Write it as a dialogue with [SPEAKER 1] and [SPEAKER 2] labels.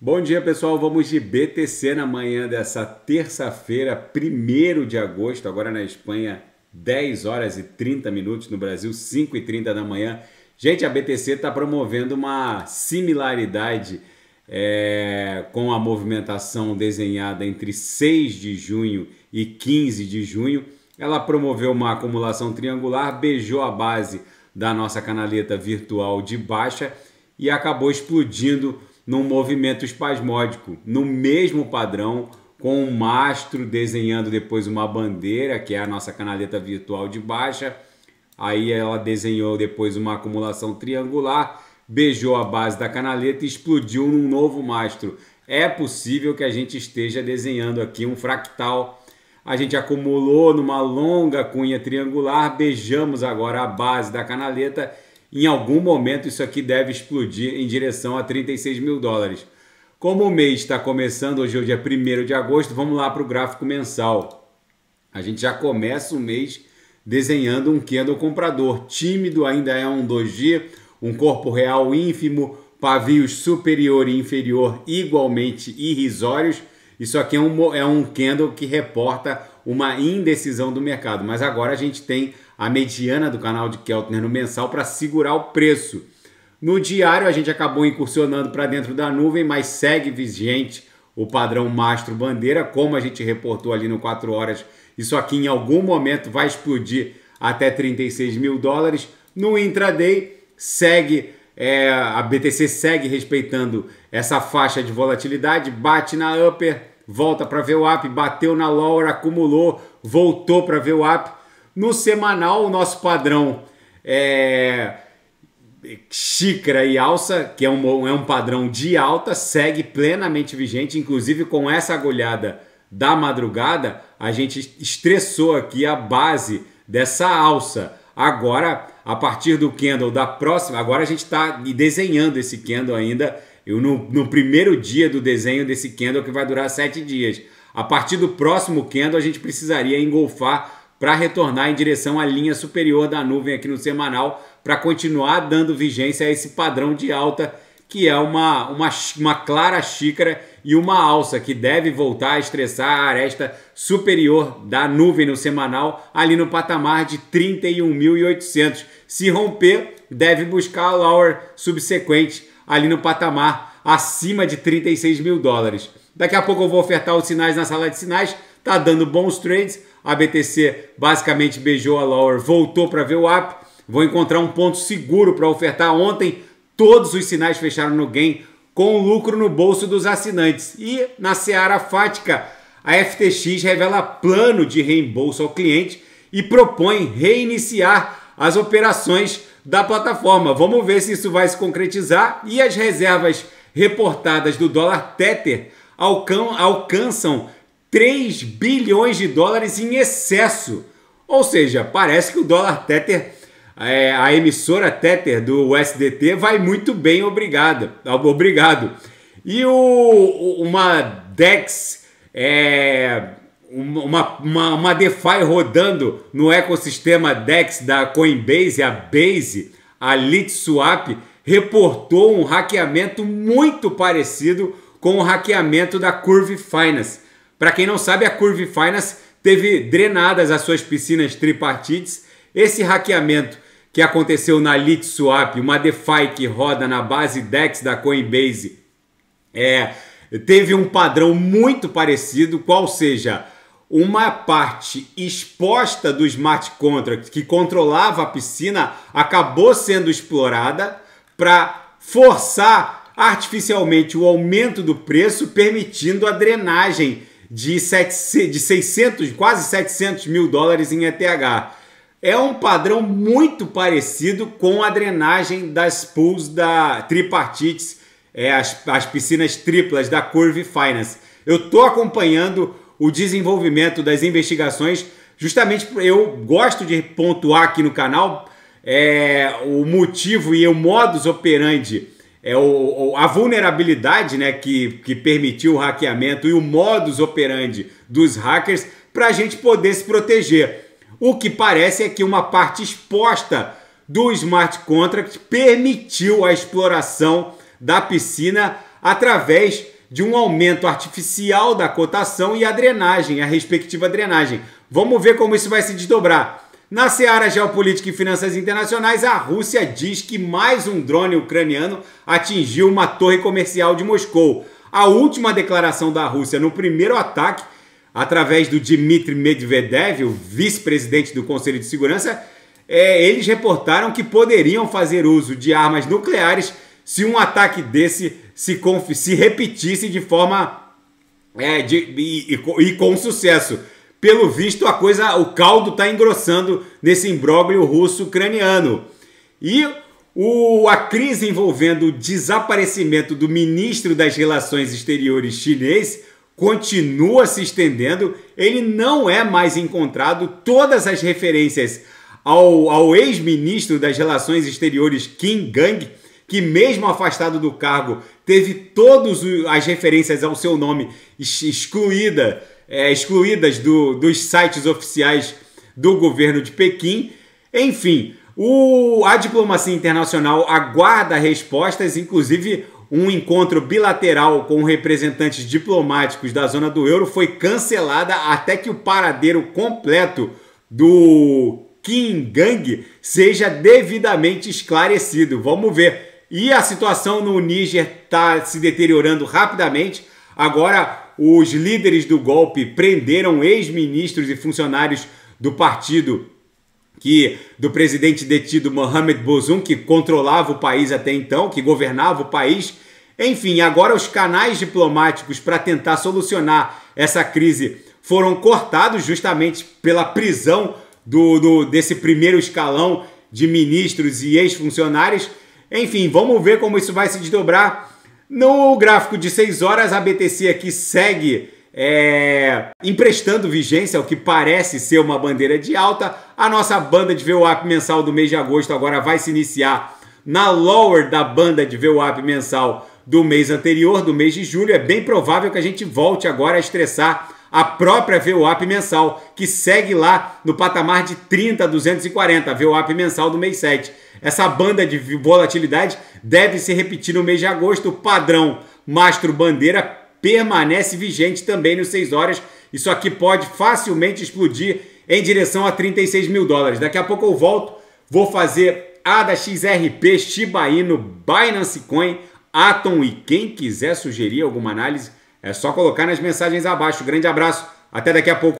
[SPEAKER 1] Bom dia, pessoal. Vamos de BTC na manhã dessa terça-feira, 1 de agosto, agora na Espanha, 10 horas e 30 minutos, no Brasil, 5 e 30 da manhã. Gente, a BTC está promovendo uma similaridade é, com a movimentação desenhada entre 6 de junho e 15 de junho. Ela promoveu uma acumulação triangular, beijou a base da nossa canaleta virtual de baixa e acabou explodindo num movimento espasmódico, no mesmo padrão, com um mastro desenhando depois uma bandeira, que é a nossa canaleta virtual de baixa. Aí ela desenhou depois uma acumulação triangular, beijou a base da canaleta e explodiu num novo mastro. É possível que a gente esteja desenhando aqui um fractal. A gente acumulou numa longa cunha triangular, beijamos agora a base da canaleta em algum momento isso aqui deve explodir em direção a 36 mil dólares. Como o mês está começando, hoje é o dia 1 de agosto, vamos lá para o gráfico mensal. A gente já começa o mês desenhando um candle comprador. Tímido ainda é um 2G, um corpo real ínfimo, pavios superior e inferior igualmente irrisórios. Isso aqui é um, é um candle que reporta uma indecisão do mercado. Mas agora a gente tem a mediana do canal de Keltner no mensal para segurar o preço. No diário, a gente acabou incursionando para dentro da nuvem, mas segue vigente o padrão mastro bandeira, como a gente reportou ali no 4 horas. Isso aqui em algum momento vai explodir até 36 mil dólares. No intraday, segue é, a BTC segue respeitando essa faixa de volatilidade, bate na upper, volta para VWAP, bateu na lower, acumulou, voltou para VWAP no semanal, o nosso padrão é xícara e alça, que é um, é um padrão de alta, segue plenamente vigente, inclusive com essa agulhada da madrugada, a gente estressou aqui a base dessa alça. Agora, a partir do candle da próxima, agora a gente está desenhando esse candle ainda, eu, no, no primeiro dia do desenho desse candle que vai durar sete dias. A partir do próximo candle, a gente precisaria engolfar para retornar em direção à linha superior da nuvem aqui no semanal, para continuar dando vigência a esse padrão de alta que é uma, uma, uma clara xícara e uma alça que deve voltar a estressar a aresta superior da nuvem no semanal, ali no patamar de 31.800. Se romper, deve buscar a lower subsequente ali no patamar acima de 36 mil dólares. Daqui a pouco eu vou ofertar os sinais na sala de sinais. Tá dando bons trades. A BTC basicamente beijou a Lower, voltou para ver o up. Vou encontrar um ponto seguro para ofertar. Ontem todos os sinais fecharam no gain com lucro no bolso dos assinantes. E na seara fática, a FTX revela plano de reembolso ao cliente e propõe reiniciar as operações da plataforma. Vamos ver se isso vai se concretizar e as reservas reportadas do dólar Tether alcan alcançam 3 bilhões de dólares em excesso. Ou seja, parece que o dólar Tether, é, a emissora Tether do USDT, vai muito bem, obrigado. obrigado. E o, uma DEX, é, uma, uma, uma DeFi rodando no ecossistema DEX da Coinbase, a Base, a LitSwap, reportou um hackeamento muito parecido com o hackeamento da Curve Finance para quem não sabe, a Curve Finance teve drenadas as suas piscinas tripartites. Esse hackeamento que aconteceu na LitSwap, uma DeFi que roda na base DEX da Coinbase, é, teve um padrão muito parecido, qual seja, uma parte exposta do smart contract que controlava a piscina acabou sendo explorada para forçar artificialmente o aumento do preço, permitindo a drenagem de, sete de 600, quase 700 mil dólares em ETH. É um padrão muito parecido com a drenagem das pools da Tripartites, é, as, as piscinas triplas da Curve Finance. Eu estou acompanhando o desenvolvimento das investigações, justamente eu gosto de pontuar aqui no canal é, o motivo e o modus operandi é o, a vulnerabilidade né, que, que permitiu o hackeamento e o modus operandi dos hackers para a gente poder se proteger. O que parece é que uma parte exposta do smart contract permitiu a exploração da piscina através de um aumento artificial da cotação e a drenagem, a respectiva drenagem. Vamos ver como isso vai se desdobrar. Na seara geopolítica e finanças internacionais, a Rússia diz que mais um drone ucraniano atingiu uma torre comercial de Moscou. A última declaração da Rússia no primeiro ataque, através do Dmitry Medvedev, o vice-presidente do Conselho de Segurança, é, eles reportaram que poderiam fazer uso de armas nucleares se um ataque desse se, se repetisse de forma é, de, e, e, e com sucesso pelo visto a coisa, o caldo está engrossando nesse imbróglio russo-ucraniano. E o, a crise envolvendo o desaparecimento do ministro das Relações Exteriores chinês continua se estendendo, ele não é mais encontrado. Todas as referências ao, ao ex-ministro das Relações Exteriores Kim Gang, que mesmo afastado do cargo, teve todas as referências ao seu nome excluída é, excluídas do, dos sites oficiais do governo de Pequim. Enfim, o, a diplomacia internacional aguarda respostas, inclusive um encontro bilateral com representantes diplomáticos da zona do euro foi cancelada até que o paradeiro completo do Kim Gang seja devidamente esclarecido. Vamos ver. E a situação no Níger está se deteriorando rapidamente. Agora, os líderes do golpe prenderam ex-ministros e funcionários do partido que do presidente detido Mohamed Bouzoum, que controlava o país até então, que governava o país. Enfim, agora os canais diplomáticos para tentar solucionar essa crise foram cortados justamente pela prisão do, do desse primeiro escalão de ministros e ex-funcionários. Enfim, vamos ver como isso vai se desdobrar. No gráfico de 6 horas, a BTC aqui segue é, emprestando vigência o que parece ser uma bandeira de alta. A nossa banda de VWAP mensal do mês de agosto agora vai se iniciar na lower da banda de VWAP mensal do mês anterior, do mês de julho. É bem provável que a gente volte agora a estressar a própria VWAP mensal, que segue lá no patamar de 30 240, VWAP mensal do mês 7. Essa banda de volatilidade deve se repetir no mês de agosto. O padrão Mastro Bandeira permanece vigente também nos 6 horas. Isso aqui pode facilmente explodir em direção a 36 mil dólares. Daqui a pouco eu volto, vou fazer ADA XRP, Shiba Inu, Binance Coin, Atom e quem quiser sugerir alguma análise, é só colocar nas mensagens abaixo. Grande abraço, até daqui a pouco.